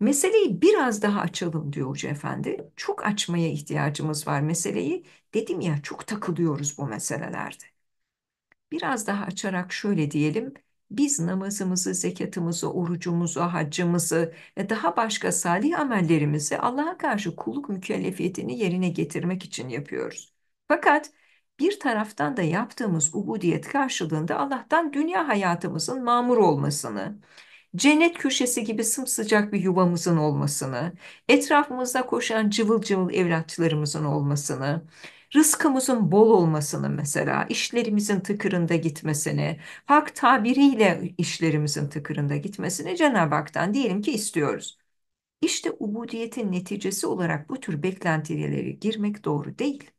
Meseleyi biraz daha açalım diyor Hoca Efendi. Çok açmaya ihtiyacımız var meseleyi. Dedim ya çok takılıyoruz bu meselelerde. Biraz daha açarak şöyle diyelim. Biz namazımızı, zekatımızı, orucumuzu, haccımızı ve daha başka salih amellerimizi Allah'a karşı kulluk mükellefiyetini yerine getirmek için yapıyoruz. Fakat bir taraftan da yaptığımız ubudiyet karşılığında Allah'tan dünya hayatımızın mamur olmasını, cennet köşesi gibi sımsıcak bir yuvamızın olmasını, etrafımızda koşan cıvıl cıvıl evlatçılarımızın olmasını, rızkımızın bol olmasını mesela, işlerimizin tıkırında gitmesini, hak tabiriyle işlerimizin tıkırında gitmesini Cenab-ı Hak'tan diyelim ki istiyoruz. İşte ubudiyetin neticesi olarak bu tür beklentilere girmek doğru değil.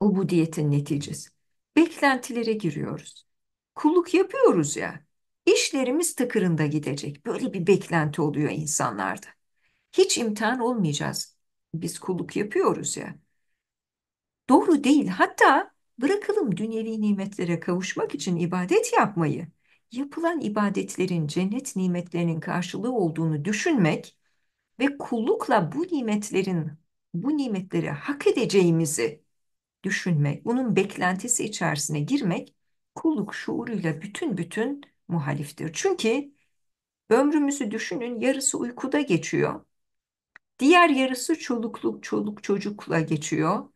Ubudiyetin neticesi. Beklentilere giriyoruz. Kulluk yapıyoruz ya. Yani. İşlerimiz tıkırında gidecek. Böyle bir beklenti oluyor insanlarda. Hiç imtihan olmayacağız. Biz kulluk yapıyoruz ya. Doğru değil. Hatta bırakalım dünyevi nimetlere kavuşmak için ibadet yapmayı. Yapılan ibadetlerin cennet nimetlerinin karşılığı olduğunu düşünmek ve kullukla bu nimetlerin bu nimetleri hak edeceğimizi düşünmek, bunun beklentisi içerisine girmek kulluk şuuruyla bütün bütün muhaliftir. Çünkü ömrümüzü düşünün yarısı uykuda geçiyor. Diğer yarısı çolukluk, çoluk çocukla geçiyor.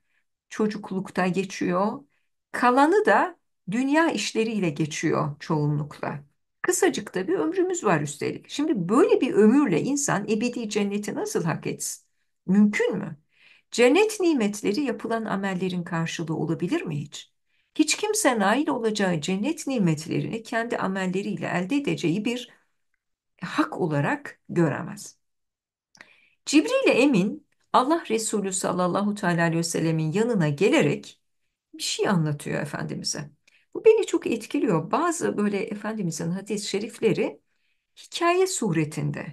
Çocuklukta geçiyor. Kalanı da dünya işleriyle geçiyor çoğunlukla. Kısacık da bir ömrümüz var üstelik. Şimdi böyle bir ömürle insan ebedi cenneti nasıl hak etsin? Mümkün mü? Cennet nimetleri yapılan amellerin karşılığı olabilir mi hiç? hiç kimse nail olacağı cennet nimetlerini kendi amelleriyle elde edeceği bir hak olarak göremez. Cibril ile Emin Allah Resulü sallallahu teala aleyhi ve sellemin yanına gelerek bir şey anlatıyor Efendimiz'e. Bu beni çok etkiliyor. Bazı böyle Efendimiz'in hadis-i şerifleri hikaye suretinde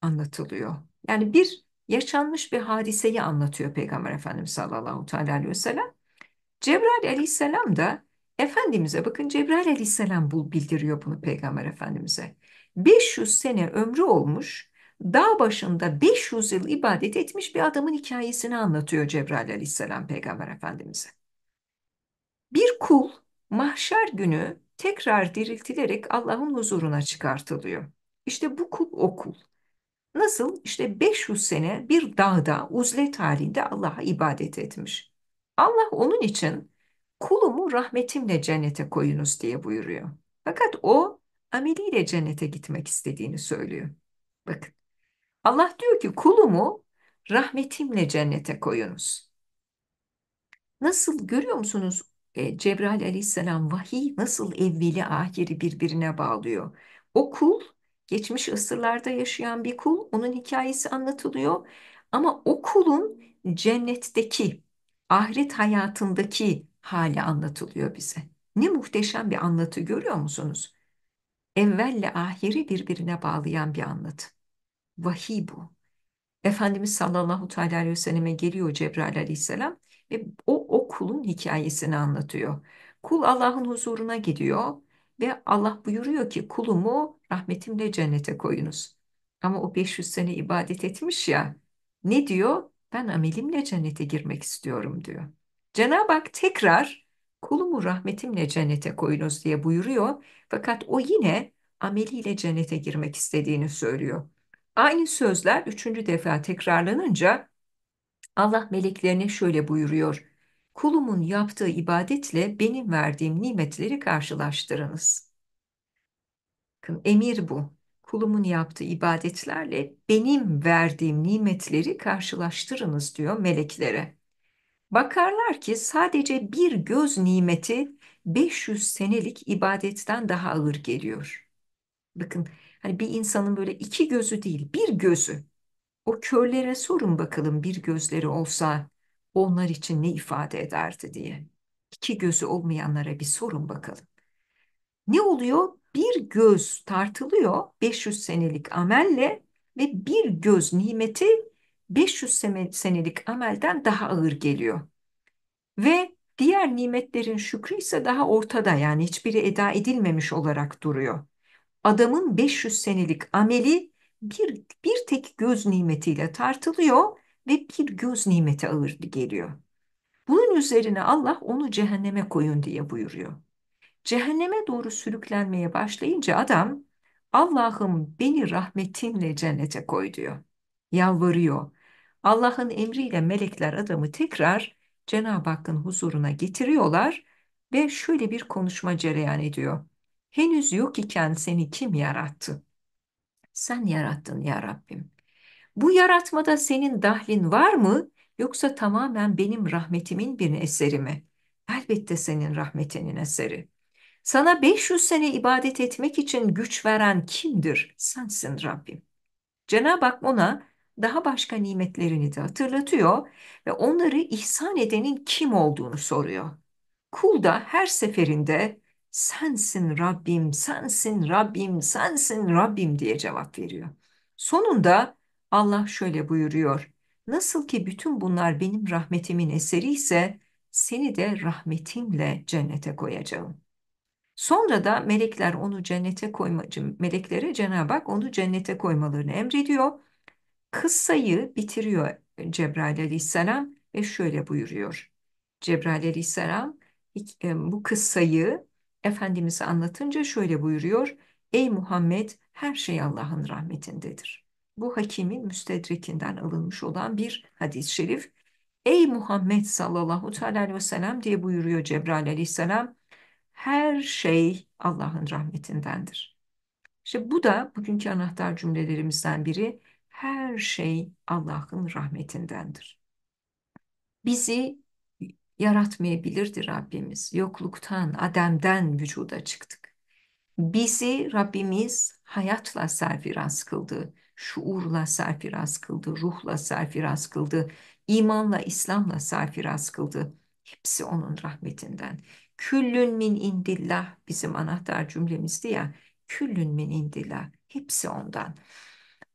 anlatılıyor. Yani bir yaşanmış bir hadiseyi anlatıyor Peygamber Efendimiz sallallahu teala aleyhi ve sellem. Cebrail aleyhisselam da Efendimiz'e bakın Cebrail aleyhisselam bu bildiriyor bunu Peygamber Efendimiz'e. 500 sene ömrü olmuş dağ başında 500 yıl ibadet etmiş bir adamın hikayesini anlatıyor Cebrail aleyhisselam Peygamber Efendimiz'e. Bir kul mahşer günü tekrar diriltilerek Allah'ın huzuruna çıkartılıyor. İşte bu kul o kul. Nasıl? İşte 500 sene bir dağda uzlet halinde Allah'a ibadet etmiş. Allah onun için kulumu rahmetimle cennete koyunuz diye buyuruyor. Fakat o ameliyle cennete gitmek istediğini söylüyor. Bakın Allah diyor ki kulumu rahmetimle cennete koyunuz. Nasıl görüyor musunuz e, Cebrail aleyhisselam vahiy nasıl evveli ahiri birbirine bağlıyor. O kul geçmiş asırlarda yaşayan bir kul onun hikayesi anlatılıyor ama o kulun cennetteki ahiret hayatındaki hali anlatılıyor bize. Ne muhteşem bir anlatı görüyor musunuz? Evvelle ahiri birbirine bağlayan bir anlatı. Vahiy bu. Efendimiz sallallahu teala aleyhi ve selleme geliyor Cebrail aleyhisselam ve o, o kulun hikayesini anlatıyor. Kul Allah'ın huzuruna gidiyor ve Allah buyuruyor ki kulumu rahmetimle cennete koyunuz. Ama o 500 sene ibadet etmiş ya ne diyor? ben amelimle cennete girmek istiyorum diyor. Cenab-ı Hak tekrar kulumu rahmetimle cennete koyunuz diye buyuruyor. Fakat o yine ameliyle cennete girmek istediğini söylüyor. Aynı sözler üçüncü defa tekrarlanınca Allah meleklerine şöyle buyuruyor. Kulumun yaptığı ibadetle benim verdiğim nimetleri karşılaştırınız. emir bu kulumun yaptığı ibadetlerle benim verdiğim nimetleri karşılaştırınız diyor meleklere. Bakarlar ki sadece bir göz nimeti 500 senelik ibadetten daha ağır geliyor. Bakın hani bir insanın böyle iki gözü değil bir gözü. O körlere sorun bakalım bir gözleri olsa onlar için ne ifade ederdi diye. İki gözü olmayanlara bir sorun bakalım. Ne oluyor? bir göz tartılıyor 500 senelik amelle ve bir göz nimeti 500 senelik amelden daha ağır geliyor. Ve diğer nimetlerin şükrü ise daha ortada yani hiçbiri eda edilmemiş olarak duruyor. Adamın 500 senelik ameli bir, bir tek göz nimetiyle tartılıyor ve bir göz nimeti ağır geliyor. Bunun üzerine Allah onu cehenneme koyun diye buyuruyor. Cehenneme doğru sürüklenmeye başlayınca adam Allah'ım beni rahmetinle cennete koy diyor. Yalvarıyor. Allah'ın emriyle melekler adamı tekrar Cenab-ı Hakk'ın huzuruna getiriyorlar ve şöyle bir konuşma cereyan ediyor. Henüz yok iken seni kim yarattı? Sen yarattın ya Rabbim. Bu yaratmada senin dahlin var mı yoksa tamamen benim rahmetimin bir eseri mi? Elbette senin rahmetinin eseri. Sana 500 sene ibadet etmek için güç veren kimdir? Sensin Rabbim. Cenab-ı Hak ona daha başka nimetlerini de hatırlatıyor ve onları ihsan edenin kim olduğunu soruyor. Kul da her seferinde sensin Rabbim, sensin Rabbim, sensin Rabbim diye cevap veriyor. Sonunda Allah şöyle buyuruyor. Nasıl ki bütün bunlar benim rahmetimin eseri ise seni de rahmetimle cennete koyacağım. Sonra da melekler onu cennete koyma, meleklere Cenab-ı Hak onu cennete koymalarını emrediyor. Kıssayı bitiriyor Cebrail aleyhisselam ve şöyle buyuruyor. Cebrail aleyhisselam e, bu kıssayı Efendimiz'e anlatınca şöyle buyuruyor. Ey Muhammed her şey Allah'ın rahmetindedir. Bu hakimin müstedrekinden alınmış olan bir hadis-i şerif. Ey Muhammed sallallahu aleyhi ve sellem diye buyuruyor Cebrail aleyhisselam her şey Allah'ın rahmetindendir. İşte bu da bugünkü anahtar cümlelerimizden biri. Her şey Allah'ın rahmetindendir. Bizi yaratmayabilirdi Rabbimiz. Yokluktan, Adem'den vücuda çıktık. Bizi Rabbimiz hayatla serfiraz kıldı, şuurla serfiraz kıldı, ruhla serfiraz kıldı, imanla, İslam'la serfiraz kıldı. Hepsi onun rahmetinden. Küllün min indillah bizim anahtar cümlemizdi ya. Küllün min indillah. Hepsi ondan.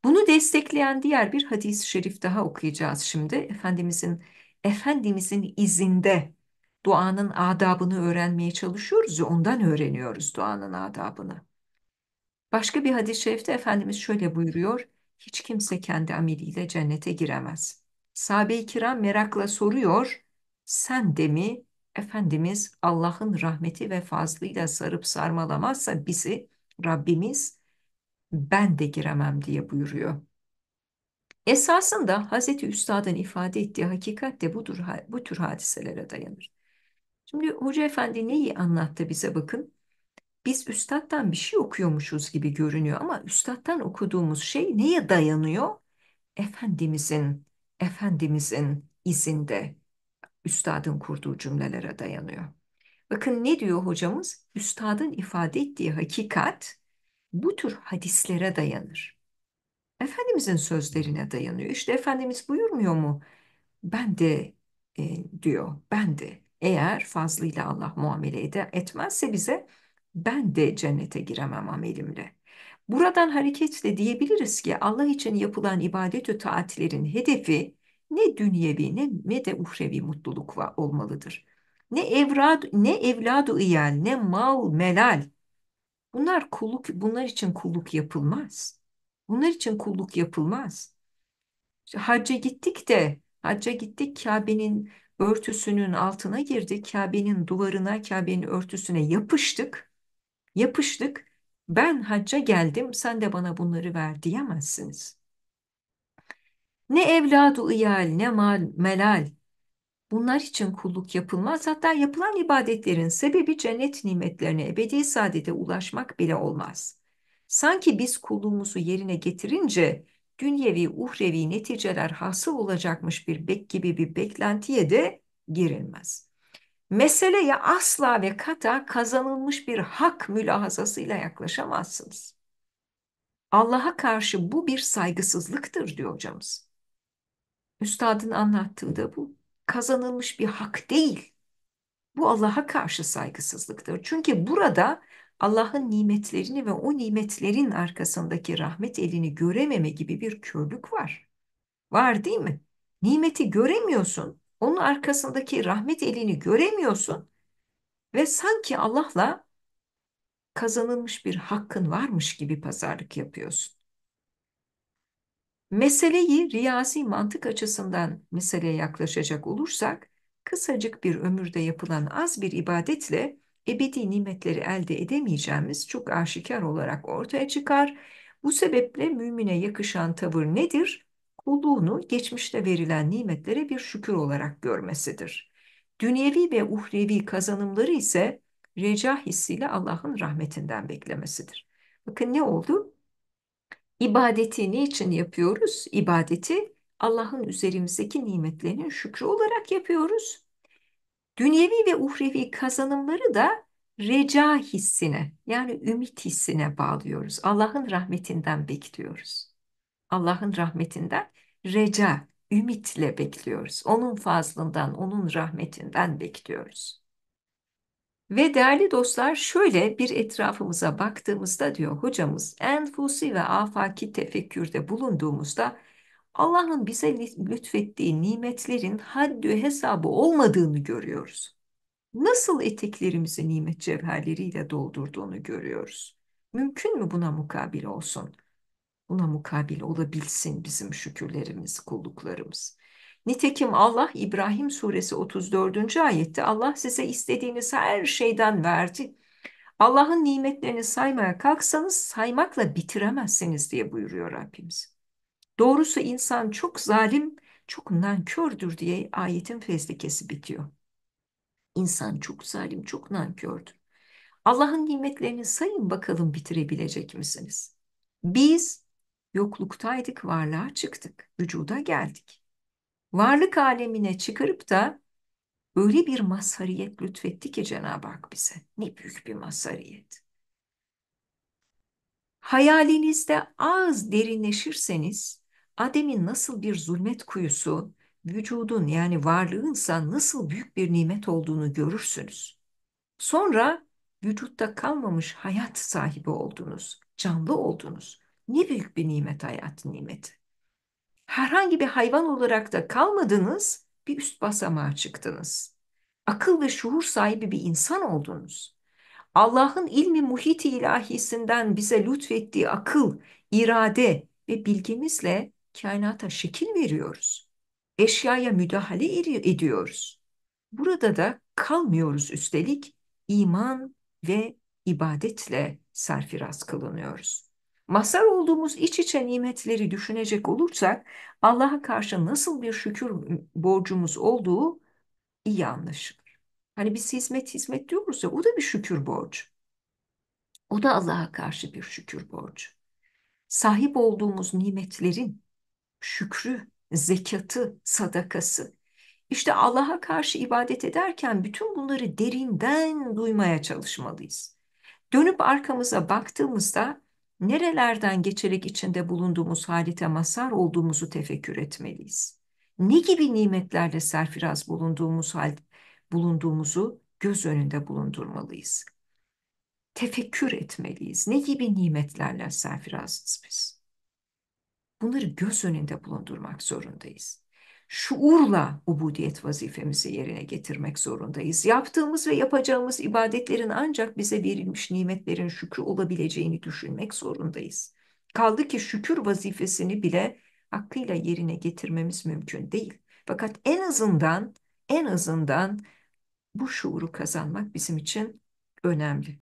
Bunu destekleyen diğer bir hadis-i şerif daha okuyacağız şimdi. Efendimizin Efendimizin izinde duanın adabını öğrenmeye çalışıyoruz ya ondan öğreniyoruz duanın adabını. Başka bir hadis-i şerifte Efendimiz şöyle buyuruyor. Hiç kimse kendi ameliyle cennete giremez. Sahabe-i kiram merakla soruyor. Sen de mi Efendimiz Allah'ın rahmeti ve fazlıyla sarıp sarmalamazsa bizi Rabbimiz ben de giremem diye buyuruyor. Esasında Hazreti Üstad'ın ifade ettiği hakikat de budur, bu tür hadiselere dayanır. Şimdi Hoca Efendi neyi anlattı bize bakın. Biz üstattan bir şey okuyormuşuz gibi görünüyor ama üstattan okuduğumuz şey neye dayanıyor? Efendimizin, Efendimizin izinde, üstadın kurduğu cümlelere dayanıyor. Bakın ne diyor hocamız? Üstadın ifade ettiği hakikat bu tür hadislere dayanır. Efendimizin sözlerine dayanıyor. İşte Efendimiz buyurmuyor mu? Ben de e, diyor, ben de. Eğer fazlıyla Allah muamele ede, etmezse bize ben de cennete giremem amelimle. Buradan hareketle diyebiliriz ki Allah için yapılan ibadet ve taatlerin hedefi ne dünyevi ne, ne de uhrevi mutluluk var, olmalıdır. Ne evrad ne evladu iyal ne mal melal. Bunlar kulluk bunlar için kulluk yapılmaz. Bunlar için kulluk yapılmaz. İşte hacca gittik de hacca gittik Kabe'nin örtüsünün altına girdik. Kabe'nin duvarına, Kabe'nin örtüsüne yapıştık. Yapıştık. Ben hacca geldim, sen de bana bunları ver diyemezsiniz. Ne evladu iyal ne melal. Bunlar için kulluk yapılmaz hatta yapılan ibadetlerin sebebi cennet nimetlerine ebedi saadete ulaşmak bile olmaz. Sanki biz kulluğumuzu yerine getirince dünyevi uhrevi neticeler hasıl olacakmış bir bek gibi bir beklentiye de girilmez. Meseleye asla ve kata kazanılmış bir hak mülahazasıyla yaklaşamazsınız. Allah'a karşı bu bir saygısızlıktır diyor hocamız. Üstadın anlattığı da bu. Kazanılmış bir hak değil. Bu Allah'a karşı saygısızlıktır. Çünkü burada Allah'ın nimetlerini ve o nimetlerin arkasındaki rahmet elini görememe gibi bir körlük var. Var değil mi? Nimeti göremiyorsun. Onun arkasındaki rahmet elini göremiyorsun. Ve sanki Allah'la kazanılmış bir hakkın varmış gibi pazarlık yapıyorsun. Meseleyi riyazi mantık açısından meseleye yaklaşacak olursak, kısacık bir ömürde yapılan az bir ibadetle ebedi nimetleri elde edemeyeceğimiz çok aşikar olarak ortaya çıkar. Bu sebeple mümine yakışan tavır nedir? Kulluğunu geçmişte verilen nimetlere bir şükür olarak görmesidir. Dünyevi ve uhrevi kazanımları ise reca hissiyle Allah'ın rahmetinden beklemesidir. Bakın ne oldu? İbadeti ne için yapıyoruz? İbadeti Allah'ın üzerimizdeki nimetlerinin şükrü olarak yapıyoruz. Dünyevi ve uhrevi kazanımları da reca hissine yani ümit hissine bağlıyoruz. Allah'ın rahmetinden bekliyoruz. Allah'ın rahmetinden reca, ümitle bekliyoruz. Onun fazlından, onun rahmetinden bekliyoruz. Ve değerli dostlar şöyle bir etrafımıza baktığımızda diyor hocamız enfusi ve afaki tefekkürde bulunduğumuzda Allah'ın bize lütfettiği nimetlerin haddü hesabı olmadığını görüyoruz. Nasıl eteklerimizi nimet cevherleriyle doldurduğunu görüyoruz. Mümkün mü buna mukabil olsun? Buna mukabil olabilsin bizim şükürlerimiz, kulluklarımız. Nitekim Allah İbrahim suresi 34. ayette Allah size istediğiniz her şeyden verdi. Allah'ın nimetlerini saymaya kalksanız saymakla bitiremezsiniz diye buyuruyor Rabbimiz. Doğrusu insan çok zalim, çok nankördür diye ayetin fezlekesi bitiyor. İnsan çok zalim, çok nankördür. Allah'ın nimetlerini sayın bakalım bitirebilecek misiniz? Biz yokluk'taydık, varlığa çıktık, vücuda geldik varlık alemine çıkarıp da öyle bir mazhariyet lütfetti ki Cenab-ı Hak bize. Ne büyük bir mazhariyet. Hayalinizde az derinleşirseniz Adem'in nasıl bir zulmet kuyusu, vücudun yani varlığınsa nasıl büyük bir nimet olduğunu görürsünüz. Sonra vücutta kalmamış hayat sahibi oldunuz, canlı oldunuz. Ne büyük bir nimet hayat nimeti herhangi bir hayvan olarak da kalmadınız, bir üst basamağa çıktınız. Akıl ve şuur sahibi bir insan oldunuz. Allah'ın ilmi muhiti ilahisinden bize lütfettiği akıl, irade ve bilgimizle kainata şekil veriyoruz. Eşyaya müdahale ediyoruz. Burada da kalmıyoruz üstelik iman ve ibadetle serfiraz kılınıyoruz. Mazhar olduğumuz iç içe nimetleri düşünecek olursak Allah'a karşı nasıl bir şükür borcumuz olduğu iyi anlaşılır. Hani biz hizmet hizmet diyoruz ya o da bir şükür borcu. O da Allah'a karşı bir şükür borcu. Sahip olduğumuz nimetlerin şükrü, zekatı, sadakası. İşte Allah'a karşı ibadet ederken bütün bunları derinden duymaya çalışmalıyız. Dönüp arkamıza baktığımızda nerelerden geçerek içinde bulunduğumuz halite masar olduğumuzu tefekkür etmeliyiz. Ne gibi nimetlerle serfiraz bulunduğumuz hal, bulunduğumuzu göz önünde bulundurmalıyız. Tefekkür etmeliyiz. Ne gibi nimetlerle serfirazız biz? Bunları göz önünde bulundurmak zorundayız şuurla ubudiyet vazifemizi yerine getirmek zorundayız. Yaptığımız ve yapacağımız ibadetlerin ancak bize verilmiş nimetlerin şükrü olabileceğini düşünmek zorundayız. Kaldı ki şükür vazifesini bile hakkıyla yerine getirmemiz mümkün değil. Fakat en azından en azından bu şuuru kazanmak bizim için önemli.